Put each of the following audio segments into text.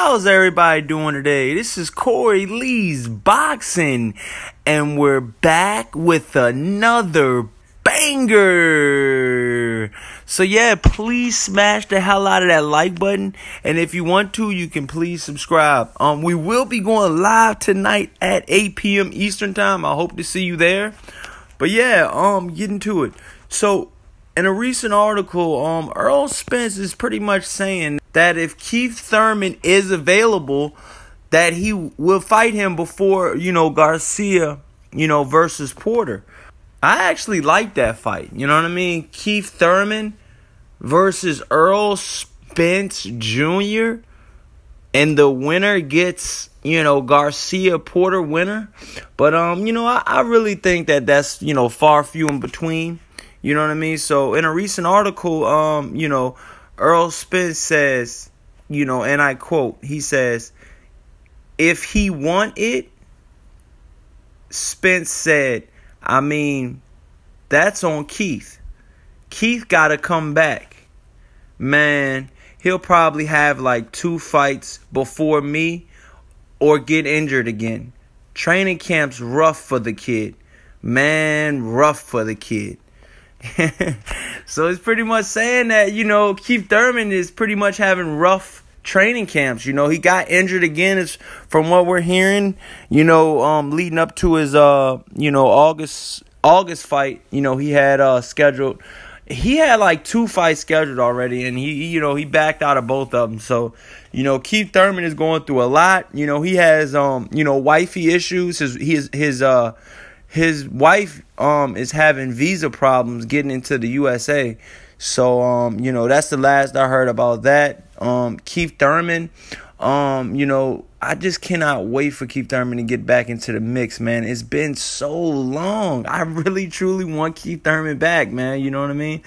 How's everybody doing today? This is Corey Lee's Boxing, and we're back with another banger. So, yeah, please smash the hell out of that like button. And if you want to, you can please subscribe. Um, we will be going live tonight at 8 p.m. Eastern Time. I hope to see you there. But, yeah, um, getting to it. So, in a recent article, um, Earl Spence is pretty much saying that if Keith Thurman is available, that he will fight him before, you know, Garcia, you know, versus Porter. I actually like that fight. You know what I mean? Keith Thurman versus Earl Spence Jr. And the winner gets, you know, Garcia Porter winner. But, um, you know, I, I really think that that's, you know, far few in between. You know what I mean? So in a recent article, um, you know, Earl Spence says, you know, and I quote, he says, if he won it, Spence said, I mean, that's on Keith. Keith got to come back. Man, he'll probably have like two fights before me or get injured again. Training camp's rough for the kid. Man, rough for the kid. so it's pretty much saying that, you know, Keith Thurman is pretty much having rough training camps. You know, he got injured again it's from what we're hearing, you know, um leading up to his uh, you know, August August fight, you know, he had uh scheduled he had like two fights scheduled already and he you know, he backed out of both of them. So, you know, Keith Thurman is going through a lot. You know, he has um, you know, wifey issues. His his his uh his wife um is having visa problems getting into the USA. So um, you know, that's the last I heard about that. Um Keith Thurman, um, you know, I just cannot wait for Keith Thurman to get back into the mix, man. It's been so long. I really truly want Keith Thurman back, man. You know what I mean?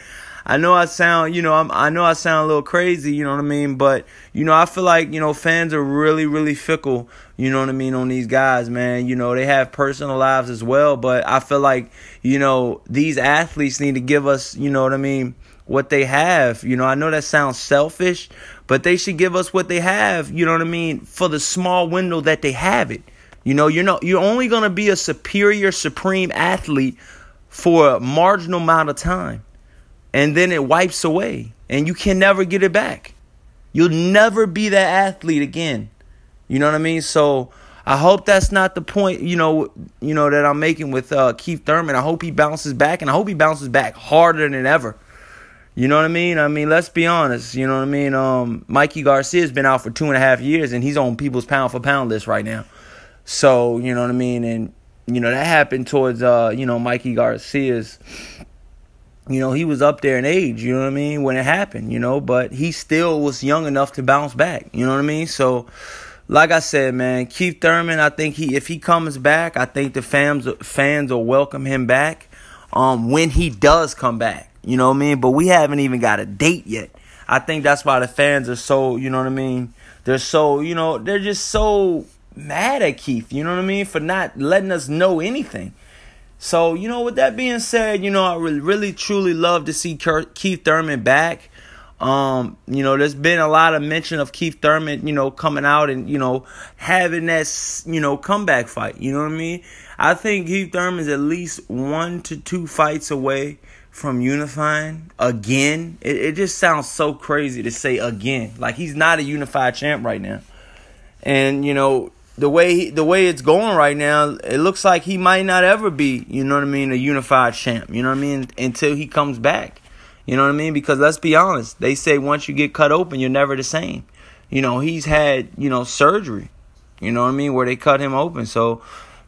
I know I sound, you know, I'm, I know I sound a little crazy, you know what I mean? But, you know, I feel like, you know, fans are really, really fickle, you know what I mean, on these guys, man. You know, they have personal lives as well, but I feel like, you know, these athletes need to give us, you know what I mean? what they have. You know, I know that sounds selfish, but they should give us what they have, you know what I mean, for the small window that they have it. You know, you're not you're only gonna be a superior, supreme athlete for a marginal amount of time and then it wipes away and you can never get it back. You'll never be that athlete again. You know what I mean? So I hope that's not the point, you know, you know that I'm making with uh, Keith Thurman. I hope he bounces back and I hope he bounces back harder than ever. You know what I mean? I mean, let's be honest. You know what I mean? Um, Mikey Garcia's been out for two and a half years, and he's on people's pound for pound list right now. So you know what I mean? And you know that happened towards uh, you know Mikey Garcia's you know, he was up there in age, you know what I mean, when it happened, you know, but he still was young enough to bounce back, you know what I mean? So, like I said, man, Keith Thurman, I think he if he comes back, I think the fans fans will welcome him back um when he does come back. You know what I mean? But we haven't even got a date yet. I think that's why the fans are so, you know what I mean? They're so, you know, they're just so mad at Keith, you know what I mean, for not letting us know anything. So, you know, with that being said, you know, I really, really truly love to see Keith Thurman back. Um, you know, there's been a lot of mention of Keith Thurman, you know, coming out and, you know, having that, you know, comeback fight. You know what I mean? I think Keith Thurman's at least one to two fights away from unifying again. It, it just sounds so crazy to say again. Like, he's not a unified champ right now. And, you know, the way the way it's going right now, it looks like he might not ever be, you know what I mean, a unified champ, you know what I mean, until he comes back. You know what I mean? Because let's be honest, they say once you get cut open, you're never the same. You know, he's had, you know, surgery. You know what I mean? Where they cut him open. So,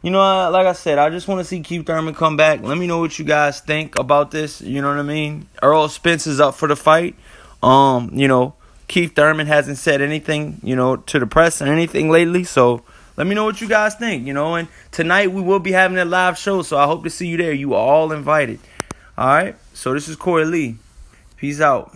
you know, like I said, I just want to see Keith Thurman come back. Let me know what you guys think about this. You know what I mean? Earl Spence is up for the fight. Um, you know, Keith Thurman hasn't said anything, you know, to the press or anything lately. So, let me know what you guys think, you know. And tonight we will be having a live show, so I hope to see you there. You are all invited. All right. So this is Corey Lee. Peace out.